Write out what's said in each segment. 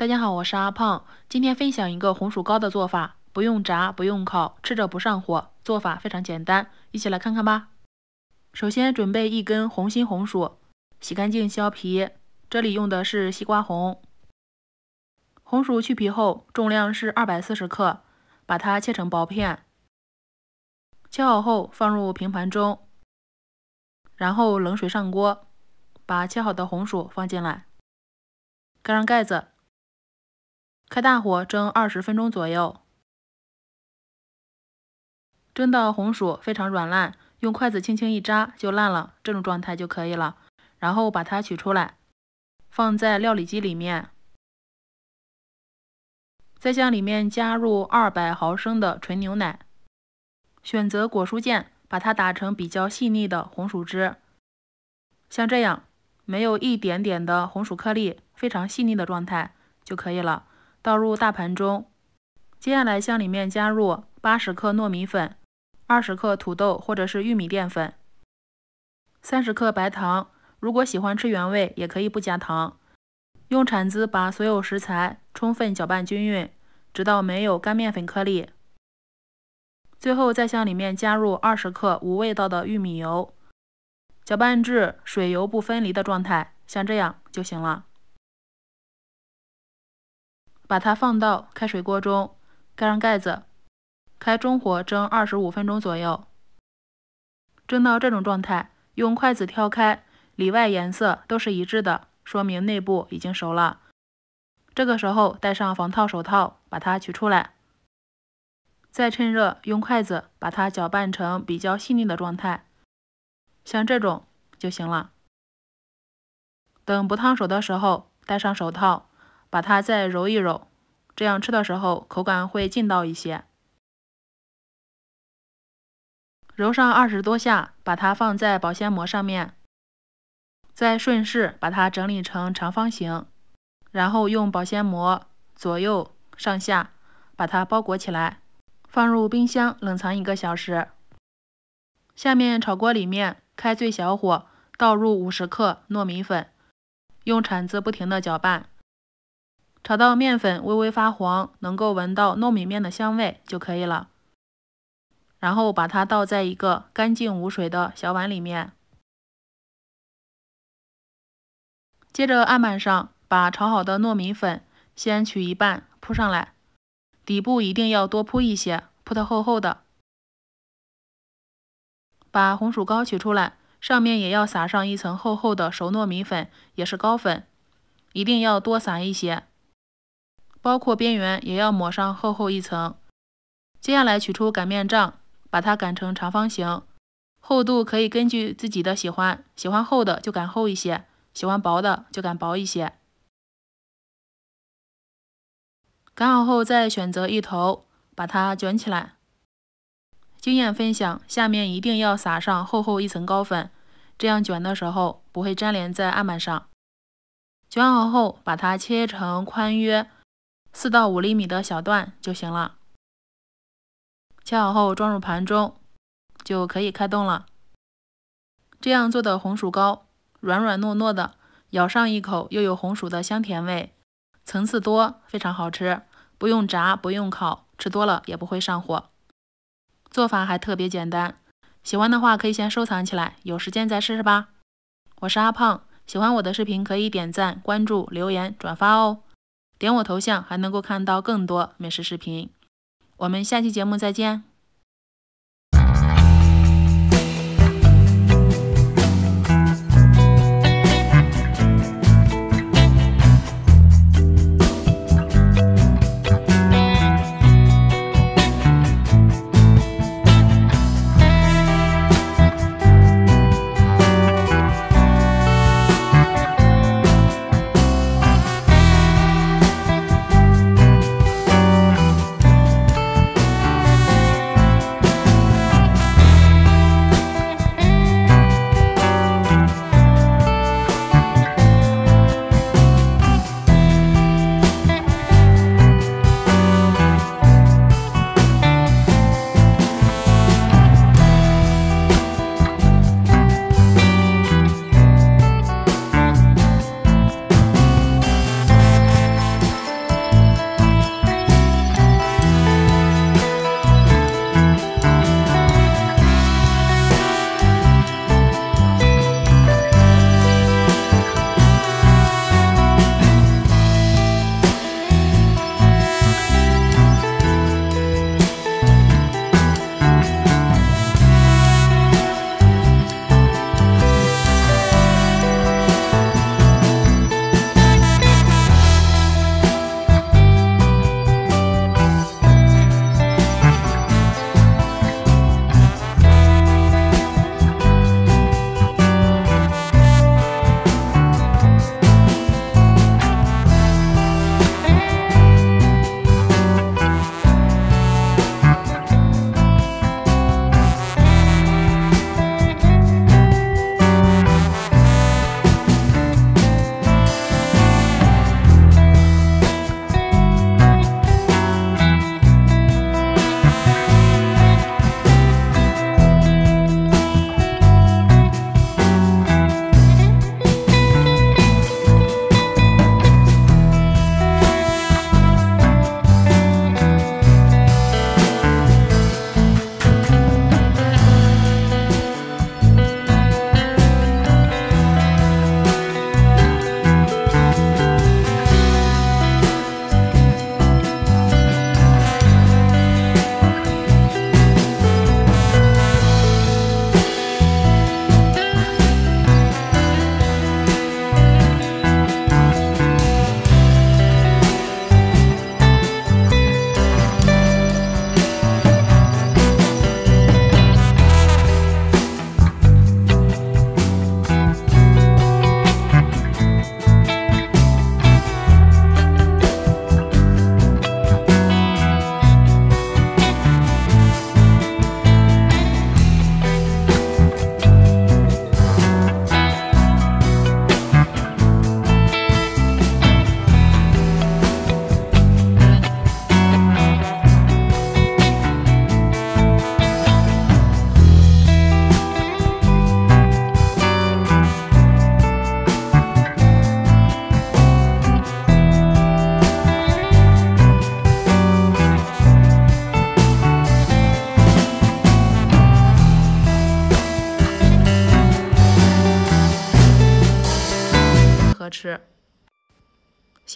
大家好，我是阿胖，今天分享一个红薯糕的做法，不用炸，不用烤，吃着不上火，做法非常简单，一起来看看吧。首先准备一根红心红薯，洗干净削皮，这里用的是西瓜红。红薯去皮后重量是二百四十克，把它切成薄片。切好后放入平盘中，然后冷水上锅，把切好的红薯放进来，盖上盖子。开大火蒸二十分钟左右，蒸到红薯非常软烂，用筷子轻轻一扎就烂了，这种状态就可以了。然后把它取出来，放在料理机里面，再向里面加入二百毫升的纯牛奶，选择果蔬键，把它打成比较细腻的红薯汁，像这样没有一点点的红薯颗粒，非常细腻的状态就可以了。倒入大盘中，接下来向里面加入八十克糯米粉、二十克土豆或者是玉米淀粉、三十克白糖。如果喜欢吃原味，也可以不加糖。用铲子把所有食材充分搅拌均匀，直到没有干面粉颗粒。最后再向里面加入二十克无味道的玉米油，搅拌至水油不分离的状态，像这样就行了。把它放到开水锅中，盖上盖子，开中火蒸二十五分钟左右。蒸到这种状态，用筷子挑开，里外颜色都是一致的，说明内部已经熟了。这个时候戴上防烫手套，把它取出来，再趁热用筷子把它搅拌成比较细腻的状态，像这种就行了。等不烫手的时候，戴上手套。把它再揉一揉，这样吃的时候口感会劲道一些。揉上二十多下，把它放在保鲜膜上面，再顺势把它整理成长方形，然后用保鲜膜左右上下把它包裹起来，放入冰箱冷藏一个小时。下面炒锅里面开最小火，倒入五十克糯米粉，用铲子不停的搅拌。炒到面粉微微发黄，能够闻到糯米面的香味就可以了。然后把它倒在一个干净无水的小碗里面。接着案板上把炒好的糯米粉先取一半铺上来，底部一定要多铺一些，铺的厚厚的。把红薯糕取出来，上面也要撒上一层厚厚的熟糯米粉，也是高粉，一定要多撒一些。包括边缘也要抹上厚厚一层。接下来取出擀面杖，把它擀成长方形，厚度可以根据自己的喜欢，喜欢厚的就擀厚一些，喜欢薄的就擀薄一些。擀好后再选择一头把它卷起来。经验分享：下面一定要撒上厚厚一层高粉，这样卷的时候不会粘连在案板上。卷好后，把它切成宽约。四到五厘米的小段就行了。切好后装入盘中，就可以开动了。这样做的红薯糕软软糯糯的，咬上一口又有红薯的香甜味，层次多，非常好吃。不用炸，不用烤，吃多了也不会上火。做法还特别简单，喜欢的话可以先收藏起来，有时间再试试吧。我是阿胖，喜欢我的视频可以点赞、关注、留言、转发哦。点我头像，还能够看到更多美食视频。我们下期节目再见。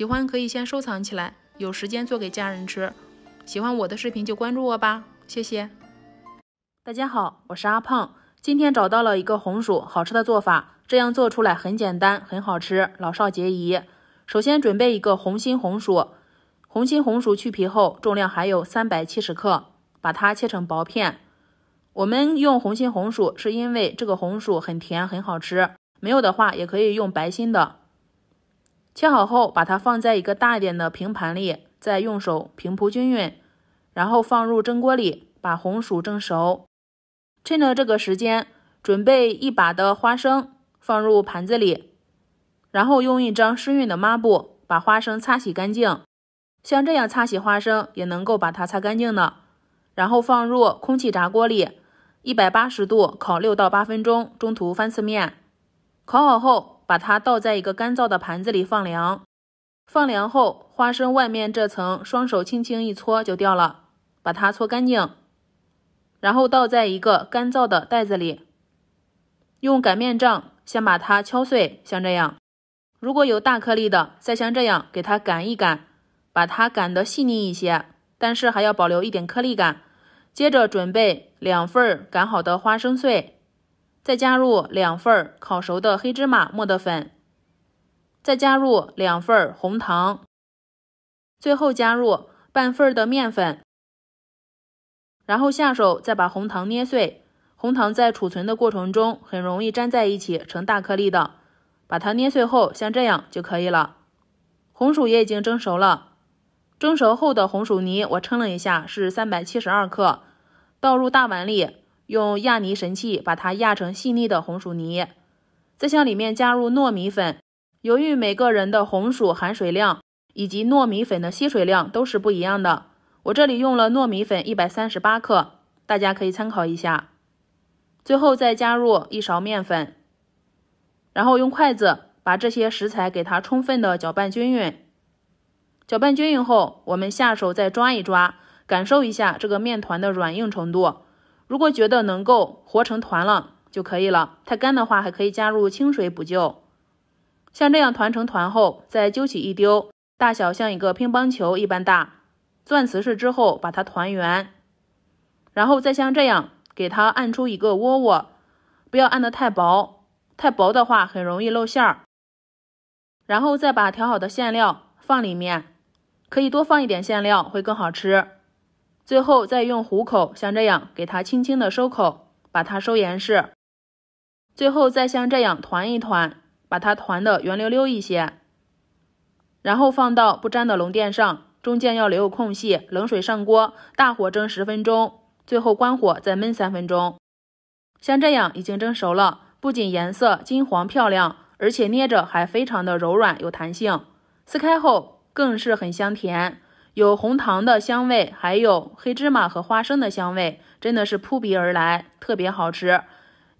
喜欢可以先收藏起来，有时间做给家人吃。喜欢我的视频就关注我吧，谢谢。大家好，我是阿胖，今天找到了一个红薯好吃的做法，这样做出来很简单，很好吃，老少皆宜。首先准备一个红心红薯，红心红薯去皮后重量还有三百七十克，把它切成薄片。我们用红心红薯是因为这个红薯很甜，很好吃。没有的话也可以用白心的。切好后，把它放在一个大一点的平盘里，再用手平铺均匀，然后放入蒸锅里，把红薯蒸熟。趁着这个时间，准备一把的花生，放入盘子里，然后用一张湿润的抹布把花生擦洗干净。像这样擦洗花生，也能够把它擦干净呢。然后放入空气炸锅里，一百八十度烤六到八分钟，中途翻次面。烤好后。把它倒在一个干燥的盘子里放凉，放凉后花生外面这层双手轻轻一搓就掉了，把它搓干净，然后倒在一个干燥的袋子里，用擀面杖先把它敲碎，像这样，如果有大颗粒的，再像这样给它擀一擀，把它擀得细腻一些，但是还要保留一点颗粒感。接着准备两份擀好的花生碎。再加入两份儿烤熟的黑芝麻磨的粉，再加入两份儿红糖，最后加入半份儿的面粉，然后下手再把红糖捏碎。红糖在储存的过程中很容易粘在一起成大颗粒的，把它捏碎后像这样就可以了。红薯也已经蒸熟了，蒸熟后的红薯泥我称了一下是三百七十二克，倒入大碗里。用压泥神器把它压成细腻的红薯泥，再向里面加入糯米粉。由于每个人的红薯含水量以及糯米粉的吸水量都是不一样的，我这里用了糯米粉一百三十八克，大家可以参考一下。最后再加入一勺面粉，然后用筷子把这些食材给它充分的搅拌均匀。搅拌均匀后，我们下手再抓一抓，感受一下这个面团的软硬程度。如果觉得能够活成团了就可以了，太干的话还可以加入清水补救。像这样团成团后，再揪起一丢，大小像一个乒乓球一般大。钻瓷式之后，把它团圆，然后再像这样给它按出一个窝窝，不要按得太薄，太薄的话很容易露馅儿。然后再把调好的馅料放里面，可以多放一点馅料，会更好吃。最后再用虎口，像这样给它轻轻的收口，把它收严实。最后再像这样团一团，把它团的圆溜溜一些。然后放到不粘的笼垫上，中间要留有空隙。冷水上锅，大火蒸十分钟，最后关火再焖三分钟。像这样已经蒸熟了，不仅颜色金黄漂亮，而且捏着还非常的柔软有弹性，撕开后更是很香甜。有红糖的香味，还有黑芝麻和花生的香味，真的是扑鼻而来，特别好吃。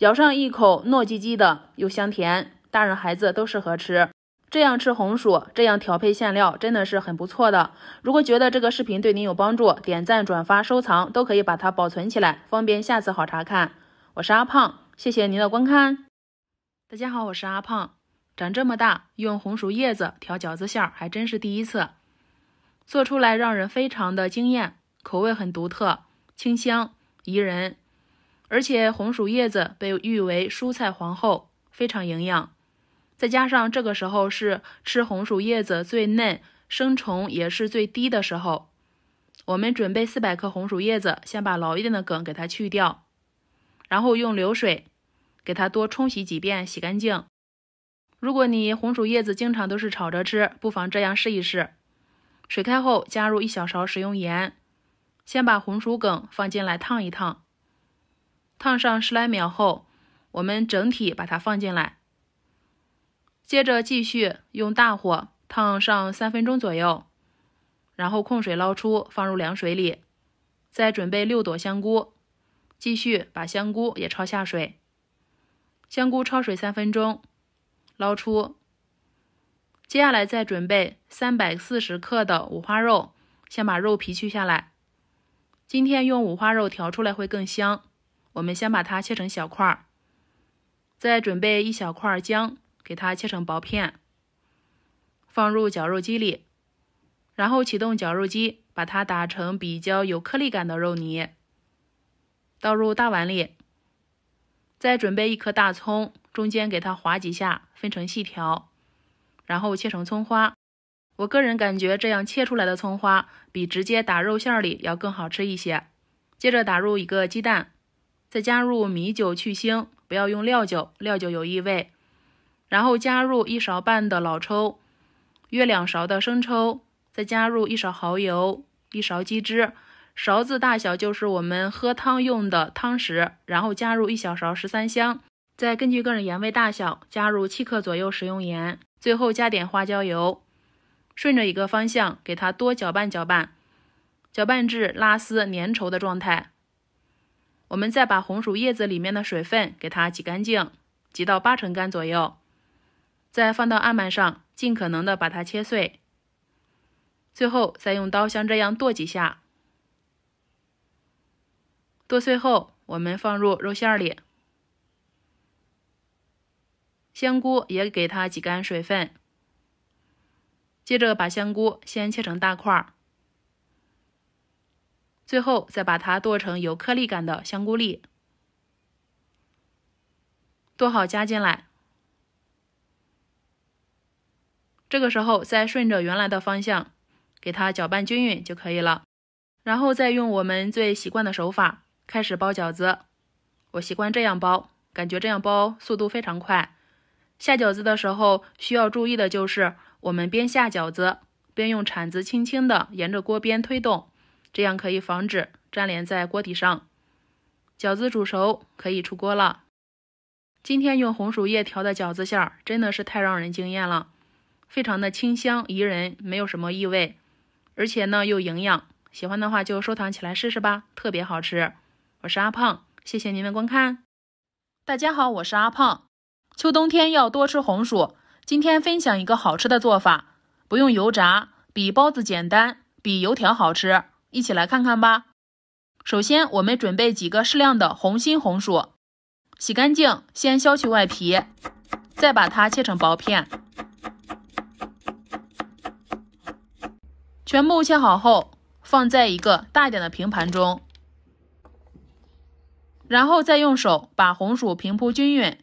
咬上一口，糯叽叽的，又香甜，大人孩子都适合吃。这样吃红薯，这样调配馅料，真的是很不错的。如果觉得这个视频对您有帮助，点赞、转发、收藏都可以把它保存起来，方便下次好查看。我是阿胖，谢谢您的观看。大家好，我是阿胖，长这么大用红薯叶子调饺子馅儿还真是第一次。做出来让人非常的惊艳，口味很独特，清香怡人，而且红薯叶子被誉为蔬菜皇后，非常营养。再加上这个时候是吃红薯叶子最嫩、生虫也是最低的时候，我们准备四百克红薯叶子，先把老一点的梗给它去掉，然后用流水给它多冲洗几遍，洗干净。如果你红薯叶子经常都是炒着吃，不妨这样试一试。水开后加入一小勺食用盐，先把红薯梗放进来烫一烫，烫上十来秒后，我们整体把它放进来，接着继续用大火烫上三分钟左右，然后控水捞出，放入凉水里。再准备六朵香菇，继续把香菇也焯下水，香菇焯水三分钟，捞出。接下来再准备三百四十克的五花肉，先把肉皮去下来。今天用五花肉调出来会更香。我们先把它切成小块儿，再准备一小块姜，给它切成薄片，放入绞肉机里，然后启动绞肉机，把它打成比较有颗粒感的肉泥，倒入大碗里。再准备一颗大葱，中间给它划几下，分成细条。然后切成葱花，我个人感觉这样切出来的葱花比直接打肉馅里要更好吃一些。接着打入一个鸡蛋，再加入米酒去腥，不要用料酒，料酒有异味。然后加入一勺半的老抽，约两勺的生抽，再加入一勺蚝油、一勺鸡汁，勺子大小就是我们喝汤用的汤匙。然后加入一小勺十三香，再根据个人盐味大小加入七克左右食用盐。最后加点花椒油，顺着一个方向给它多搅拌搅拌，搅拌至拉丝粘稠的状态。我们再把红薯叶子里面的水分给它挤干净，挤到八成干左右，再放到案板上，尽可能的把它切碎。最后再用刀像这样剁几下，剁碎后我们放入肉馅里。香菇也给它挤干水分，接着把香菇先切成大块儿，最后再把它剁成有颗粒感的香菇粒，剁好加进来。这个时候再顺着原来的方向给它搅拌均匀就可以了。然后再用我们最习惯的手法开始包饺子，我习惯这样包，感觉这样包速度非常快。下饺子的时候需要注意的就是，我们边下饺子边用铲子轻轻的沿着锅边推动，这样可以防止粘连在锅底上。饺子煮熟可以出锅了。今天用红薯叶调的饺子馅儿真的是太让人惊艳了，非常的清香宜人，没有什么异味，而且呢又营养。喜欢的话就收藏起来试试吧，特别好吃。我是阿胖，谢谢您的观看。大家好，我是阿胖。秋冬天要多吃红薯。今天分享一个好吃的做法，不用油炸，比包子简单，比油条好吃。一起来看看吧。首先，我们准备几个适量的红心红薯，洗干净，先削去外皮，再把它切成薄片。全部切好后，放在一个大点的平盘中，然后再用手把红薯平铺均匀。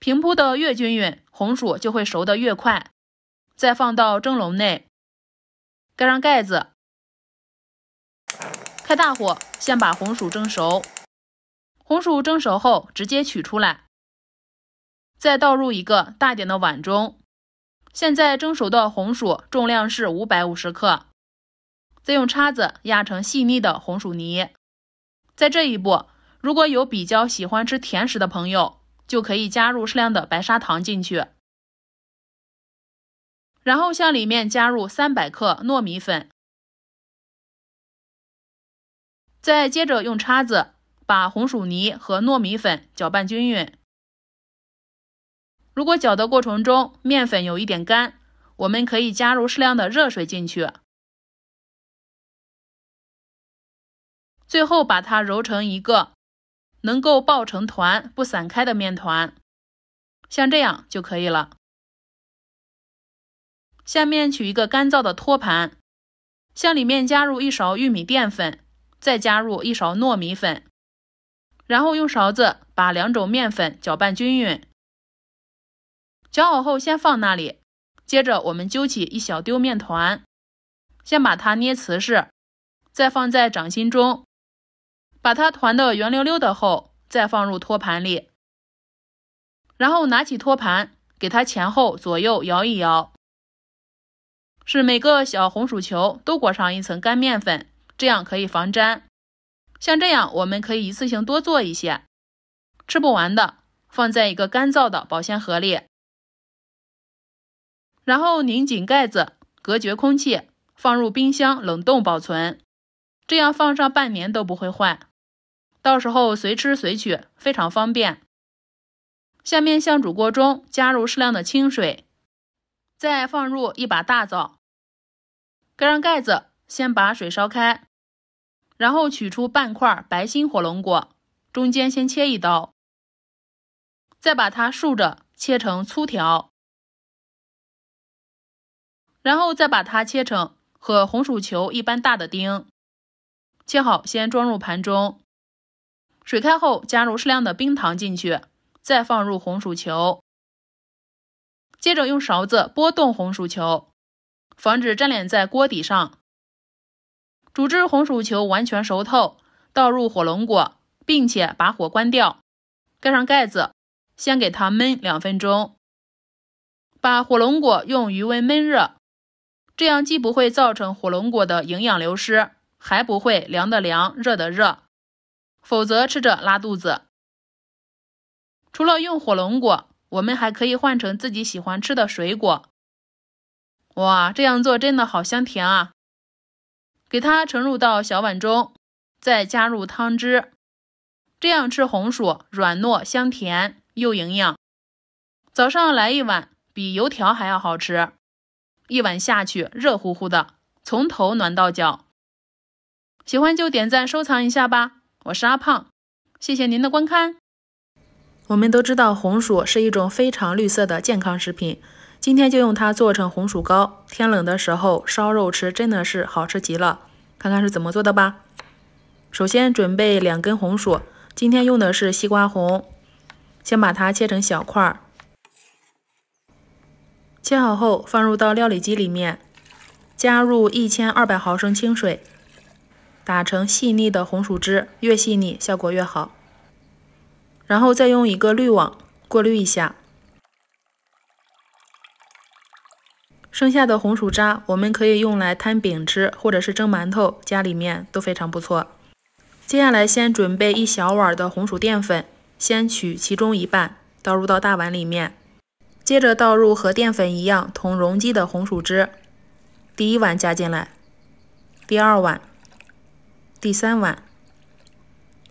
平铺的越均匀，红薯就会熟得越快。再放到蒸笼内，盖上盖子，开大火，先把红薯蒸熟。红薯蒸熟后，直接取出来，再倒入一个大点的碗中。现在蒸熟的红薯重量是五百五十克，再用叉子压成细腻的红薯泥。在这一步，如果有比较喜欢吃甜食的朋友，就可以加入适量的白砂糖进去，然后向里面加入三百克糯米粉，再接着用叉子把红薯泥和糯米粉搅拌均匀。如果搅的过程中面粉有一点干，我们可以加入适量的热水进去。最后把它揉成一个。能够抱成团不散开的面团，像这样就可以了。下面取一个干燥的托盘，向里面加入一勺玉米淀粉，再加入一勺糯米粉，然后用勺子把两种面粉搅拌均匀。搅好后先放那里。接着我们揪起一小丢面团，先把它捏瓷实，再放在掌心中。把它团的圆溜溜的后，再放入托盘里，然后拿起托盘，给它前后左右摇一摇，使每个小红薯球都裹上一层干面粉，这样可以防粘。像这样，我们可以一次性多做一些，吃不完的放在一个干燥的保鲜盒里，然后拧紧盖子，隔绝空气，放入冰箱冷冻保存，这样放上半年都不会坏。到时候随吃随取，非常方便。下面向煮锅中加入适量的清水，再放入一把大枣，盖上盖子，先把水烧开。然后取出半块白心火龙果，中间先切一刀，再把它竖着切成粗条，然后再把它切成和红薯球一般大的丁。切好先装入盘中。水开后，加入适量的冰糖进去，再放入红薯球，接着用勺子拨动红薯球，防止粘连在锅底上。煮至红薯球完全熟透，倒入火龙果，并且把火关掉，盖上盖子，先给它焖两分钟。把火龙果用余温焖热，这样既不会造成火龙果的营养流失，还不会凉的凉，热的热。否则吃着拉肚子。除了用火龙果，我们还可以换成自己喜欢吃的水果。哇，这样做真的好香甜啊！给它盛入到小碗中，再加入汤汁，这样吃红薯软糯香甜又营养。早上来一碗，比油条还要好吃。一碗下去，热乎乎的，从头暖到脚。喜欢就点赞收藏一下吧。我是阿胖，谢谢您的观看。我们都知道红薯是一种非常绿色的健康食品，今天就用它做成红薯糕。天冷的时候烧肉吃，真的是好吃极了。看看是怎么做的吧。首先准备两根红薯，今天用的是西瓜红，先把它切成小块儿。切好后放入到料理机里面，加入一千二百毫升清水。打成细腻的红薯汁，越细腻效果越好。然后再用一个滤网过滤一下。剩下的红薯渣，我们可以用来摊饼吃，或者是蒸馒头，家里面都非常不错。接下来先准备一小碗的红薯淀粉，先取其中一半倒入到大碗里面，接着倒入和淀粉一样同溶剂的红薯汁，第一碗加进来，第二碗。第三碗，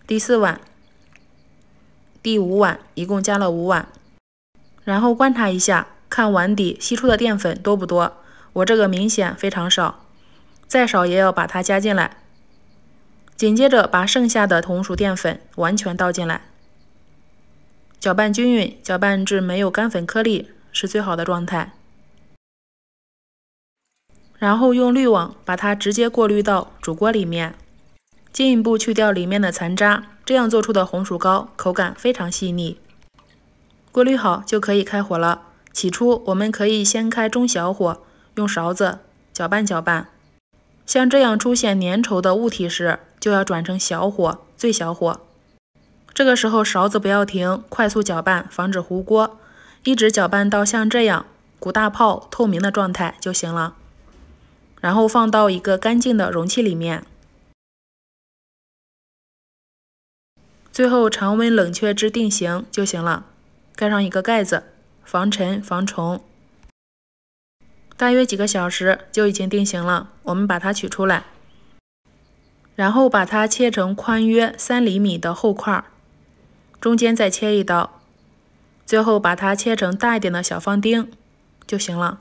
第四碗，第五碗，一共加了五碗。然后观察一下，看碗底吸出的淀粉多不多。我这个明显非常少，再少也要把它加进来。紧接着把剩下的红薯淀粉完全倒进来，搅拌均匀，搅拌至没有干粉颗粒是最好的状态。然后用滤网把它直接过滤到煮锅里面。进一步去掉里面的残渣，这样做出的红薯糕口感非常细腻。过滤好就可以开火了。起初我们可以先开中小火，用勺子搅拌搅拌。像这样出现粘稠的物体时，就要转成小火、最小火。这个时候勺子不要停，快速搅拌，防止糊锅。一直搅拌到像这样鼓大泡、透明的状态就行了。然后放到一个干净的容器里面。最后常温冷却至定型就行了，盖上一个盖子，防尘防虫，大约几个小时就已经定型了。我们把它取出来，然后把它切成宽约三厘米的厚块，中间再切一刀，最后把它切成大一点的小方丁就行了。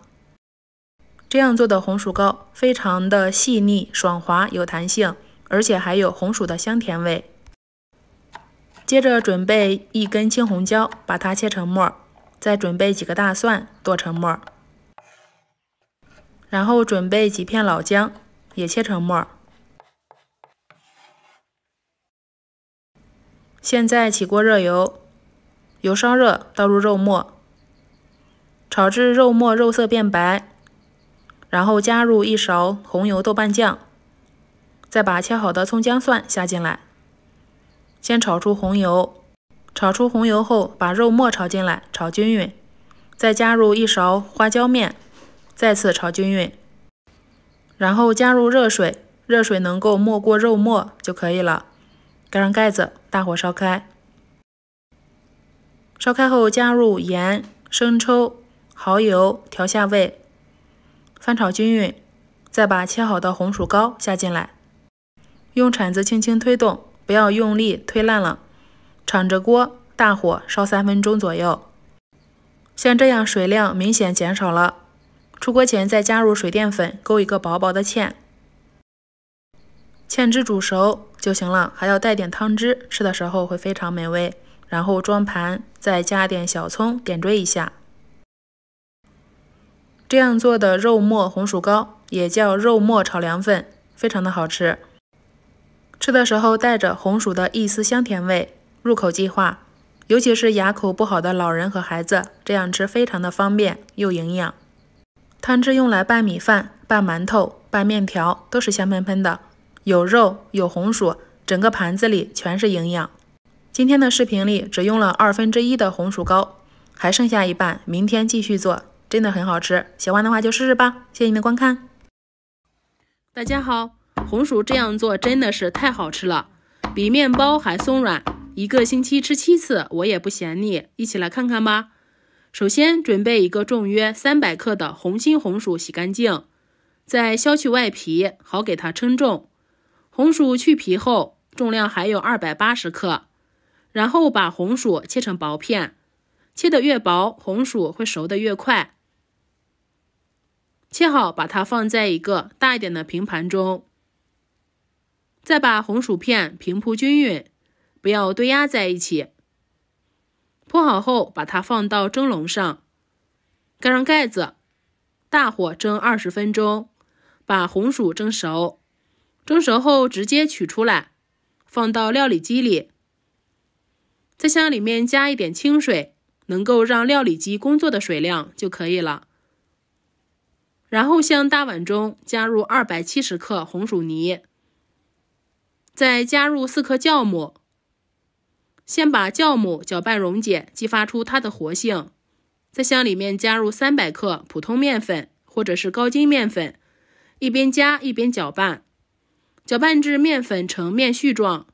这样做的红薯糕非常的细腻、爽滑、有弹性，而且还有红薯的香甜味。接着准备一根青红椒，把它切成末儿；再准备几个大蒜，剁成末儿；然后准备几片老姜，也切成末儿。现在起锅热油，油烧热，倒入肉末，炒至肉末肉色变白，然后加入一勺红油豆瓣酱，再把切好的葱姜蒜下进来。先炒出红油，炒出红油后，把肉末炒进来，炒均匀，再加入一勺花椒面，再次炒均匀，然后加入热水，热水能够没过肉末就可以了，盖上盖子，大火烧开。烧开后加入盐、生抽、蚝油调下味，翻炒均匀，再把切好的红薯糕下进来，用铲子轻轻推动。不要用力推烂了，敞着锅大火烧三分钟左右，像这样水量明显减少了。出锅前再加入水淀粉勾一个薄薄的芡，芡汁煮熟就行了，还要带点汤汁，吃的时候会非常美味。然后装盘，再加点小葱点缀一下。这样做的肉末红薯糕也叫肉末炒凉粉，非常的好吃。吃的时候带着红薯的一丝香甜味，入口即化，尤其是牙口不好的老人和孩子，这样吃非常的方便又营养。汤汁用来拌米饭、拌馒头、拌面条，都是香喷喷的。有肉有红薯，整个盘子里全是营养。今天的视频里只用了二分之一的红薯糕，还剩下一半，明天继续做，真的很好吃。喜欢的话就试试吧，谢谢你的观看。大家好。红薯这样做真的是太好吃了，比面包还松软，一个星期吃七次我也不嫌腻。一起来看看吧。首先准备一个重约三百克的红心红薯，洗干净，再削去外皮，好给它称重。红薯去皮后重量还有二百八十克，然后把红薯切成薄片，切得越薄红薯会熟得越快。切好，把它放在一个大一点的平盘中。再把红薯片平铺均匀，不要堆压在一起。铺好后，把它放到蒸笼上，盖上盖子，大火蒸二十分钟，把红薯蒸熟。蒸熟后直接取出来，放到料理机里，再向里面加一点清水，能够让料理机工作的水量就可以了。然后向大碗中加入二百七十克红薯泥。再加入四克酵母，先把酵母搅拌溶解，激发出它的活性，再向里面加入三百克普通面粉或者是高筋面粉，一边加一边搅拌，搅拌至面粉呈面絮状，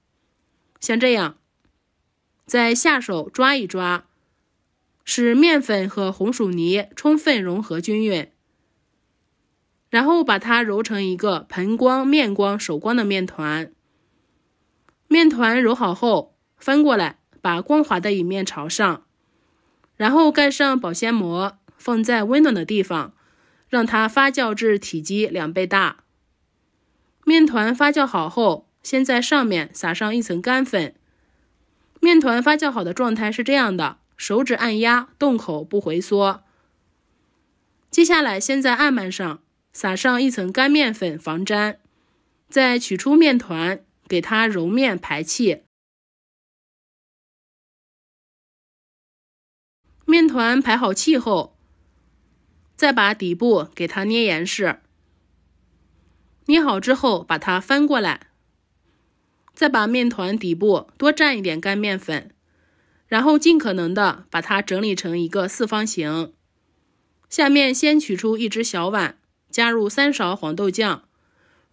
像这样，再下手抓一抓，使面粉和红薯泥充分融合均匀，然后把它揉成一个盆光面光手光的面团。面团揉好后，翻过来，把光滑的一面朝上，然后盖上保鲜膜，放在温暖的地方，让它发酵至体积两倍大。面团发酵好后，先在上面撒上一层干粉。面团发酵好的状态是这样的，手指按压洞口不回缩。接下来，先在案板上撒上一层干面粉防粘，再取出面团。给它揉面排气，面团排好气后，再把底部给它捏严实。捏好之后，把它翻过来，再把面团底部多蘸一点干面粉，然后尽可能的把它整理成一个四方形。下面先取出一只小碗，加入三勺黄豆酱。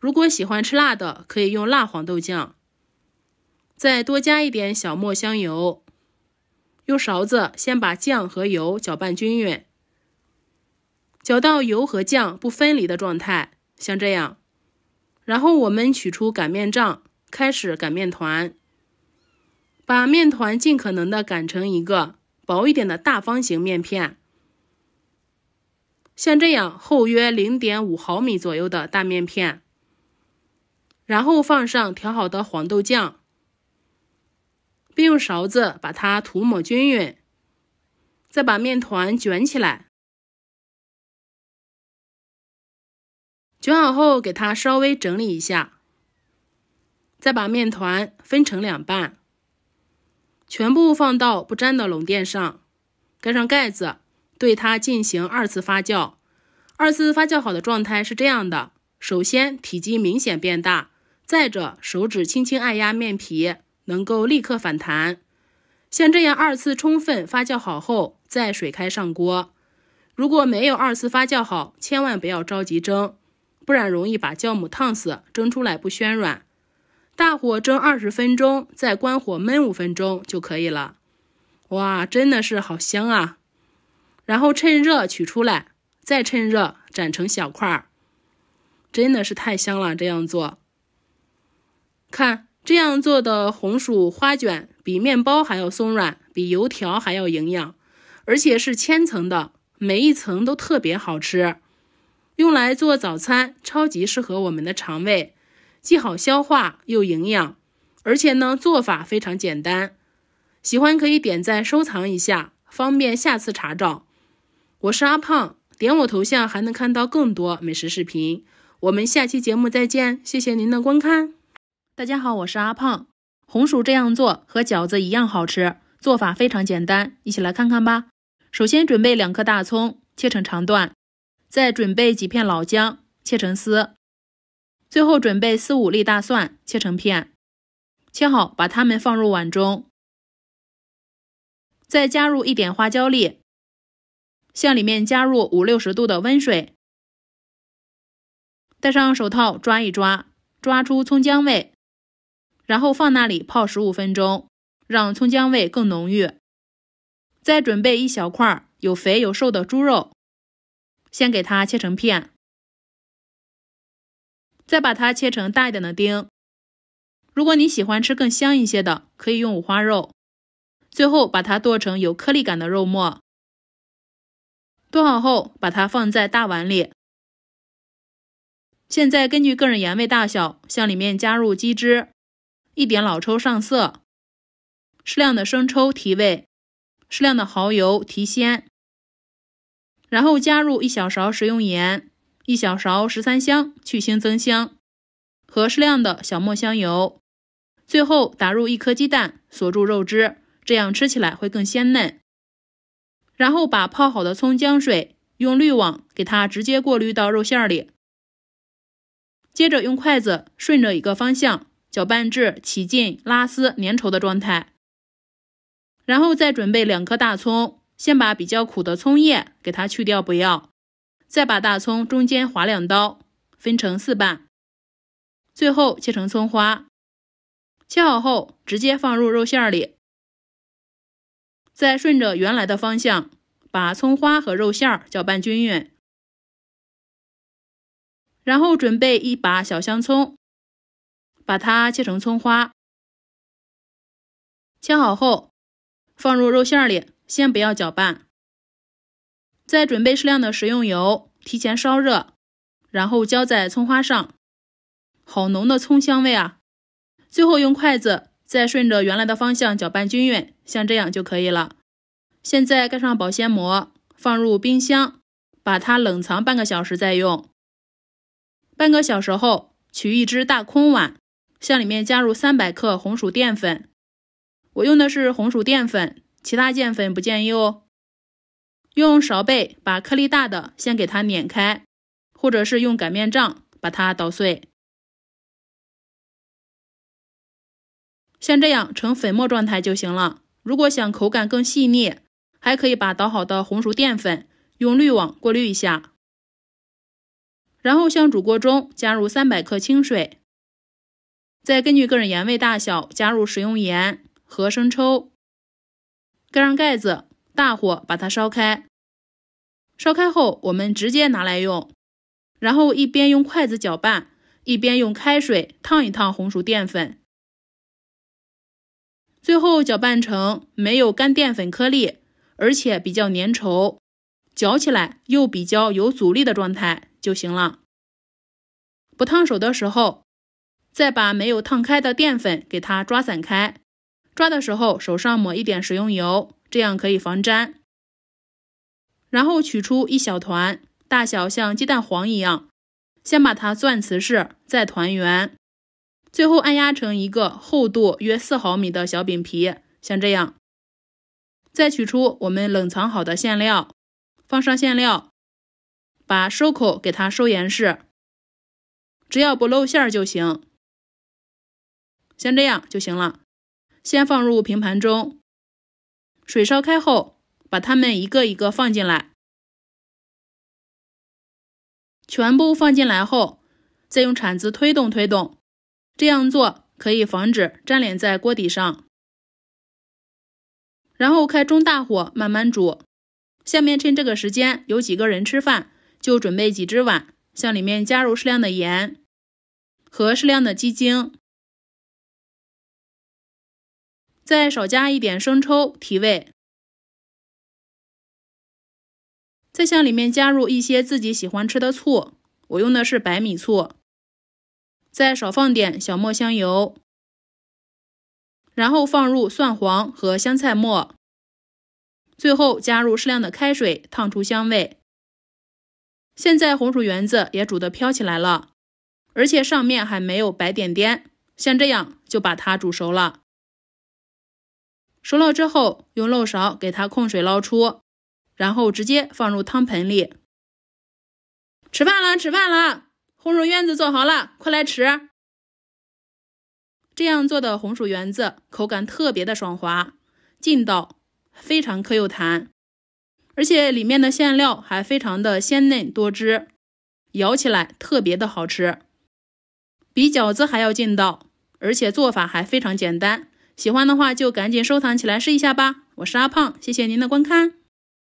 如果喜欢吃辣的，可以用辣黄豆酱，再多加一点小磨香油。用勺子先把酱和油搅拌均匀，搅到油和酱不分离的状态，像这样。然后我们取出擀面杖，开始擀面团，把面团尽可能的擀成一个薄一点的大方形面片，像这样，厚约零点五毫米左右的大面片。然后放上调好的黄豆酱，并用勺子把它涂抹均匀，再把面团卷起来。卷好后，给它稍微整理一下，再把面团分成两半，全部放到不粘的笼垫上，盖上盖子，对它进行二次发酵。二次发酵好的状态是这样的：首先体积明显变大。再者，手指轻轻按压面皮，能够立刻反弹。像这样二次充分发酵好后，再水开上锅。如果没有二次发酵好，千万不要着急蒸，不然容易把酵母烫死，蒸出来不暄软。大火蒸二十分钟，再关火焖五分钟就可以了。哇，真的是好香啊！然后趁热取出来，再趁热斩成小块儿，真的是太香了，这样做。看，这样做的红薯花卷比面包还要松软，比油条还要营养，而且是千层的，每一层都特别好吃。用来做早餐，超级适合我们的肠胃，既好消化又营养。而且呢，做法非常简单，喜欢可以点赞收藏一下，方便下次查找。我是阿胖，点我头像还能看到更多美食视频。我们下期节目再见，谢谢您的观看。大家好，我是阿胖。红薯这样做和饺子一样好吃，做法非常简单，一起来看看吧。首先准备两颗大葱，切成长段；再准备几片老姜，切成丝；最后准备四五粒大蒜，切成片。切好，把它们放入碗中，再加入一点花椒粒，向里面加入五六十度的温水，戴上手套抓一抓，抓出葱姜味。然后放那里泡十五分钟，让葱姜味更浓郁。再准备一小块有肥有瘦的猪肉，先给它切成片，再把它切成大一点的丁。如果你喜欢吃更香一些的，可以用五花肉。最后把它剁成有颗粒感的肉末，剁好后，把它放在大碗里。现在根据个人盐味大小，向里面加入鸡汁。一点老抽上色，适量的生抽提味，适量的蚝油提鲜，然后加入一小勺食用盐，一小勺十三香去腥增香，和适量的小磨香油，最后打入一颗鸡蛋锁住肉汁，这样吃起来会更鲜嫩。然后把泡好的葱姜水用滤网给它直接过滤到肉馅里，接着用筷子顺着一个方向。搅拌至起劲、拉丝、粘稠的状态，然后再准备两颗大葱，先把比较苦的葱叶给它去掉，不要，再把大葱中间划两刀，分成四瓣，最后切成葱花，切好后直接放入肉馅里，再顺着原来的方向把葱花和肉馅搅拌均匀，然后准备一把小香葱。把它切成葱花，切好后放入肉馅里，先不要搅拌。再准备适量的食用油，提前烧热，然后浇在葱花上，好浓的葱香味啊！最后用筷子再顺着原来的方向搅拌均匀，像这样就可以了。现在盖上保鲜膜，放入冰箱，把它冷藏半个小时再用。半个小时后，取一只大空碗。向里面加入三百克红薯淀粉，我用的是红薯淀粉，其他淀粉不建议哦。用勺背把颗粒大的先给它碾开，或者是用擀面杖把它捣碎，像这样成粉末状态就行了。如果想口感更细腻，还可以把捣好的红薯淀粉用滤网过滤一下。然后向煮锅中加入三百克清水。再根据个人盐味大小加入食用盐和生抽，盖上盖子，大火把它烧开。烧开后，我们直接拿来用。然后一边用筷子搅拌，一边用开水烫一烫红薯淀粉。最后搅拌成没有干淀粉颗粒，而且比较粘稠，搅起来又比较有阻力的状态就行了。不烫手的时候。再把没有烫开的淀粉给它抓散开，抓的时候手上抹一点食用油，这样可以防粘。然后取出一小团，大小像鸡蛋黄一样，先把它攥瓷实，再团圆，最后按压成一个厚度约四毫米的小饼皮，像这样。再取出我们冷藏好的馅料，放上馅料，把收口给它收严实，只要不露馅儿就行。像这样就行了。先放入平盘中，水烧开后，把它们一个一个放进来。全部放进来后，再用铲子推动推动。这样做可以防止粘连在锅底上。然后开中大火慢慢煮。下面趁这个时间，有几个人吃饭，就准备几只碗，向里面加入适量的盐和适量的鸡精。再少加一点生抽提味，再向里面加入一些自己喜欢吃的醋，我用的是白米醋。再少放点小磨香油，然后放入蒜黄和香菜末，最后加入适量的开水烫出香味。现在红薯圆子也煮的飘起来了，而且上面还没有白点点，像这样就把它煮熟了。熟了之后，用漏勺给它控水捞出，然后直接放入汤盆里。吃饭了，吃饭了！红薯圆子做好了，快来吃！这样做的红薯圆子口感特别的爽滑、劲道，非常 Q 有弹，而且里面的馅料还非常的鲜嫩多汁，咬起来特别的好吃，比饺子还要劲道，而且做法还非常简单。喜欢的话就赶紧收藏起来试一下吧！我是阿胖，谢谢您的观看。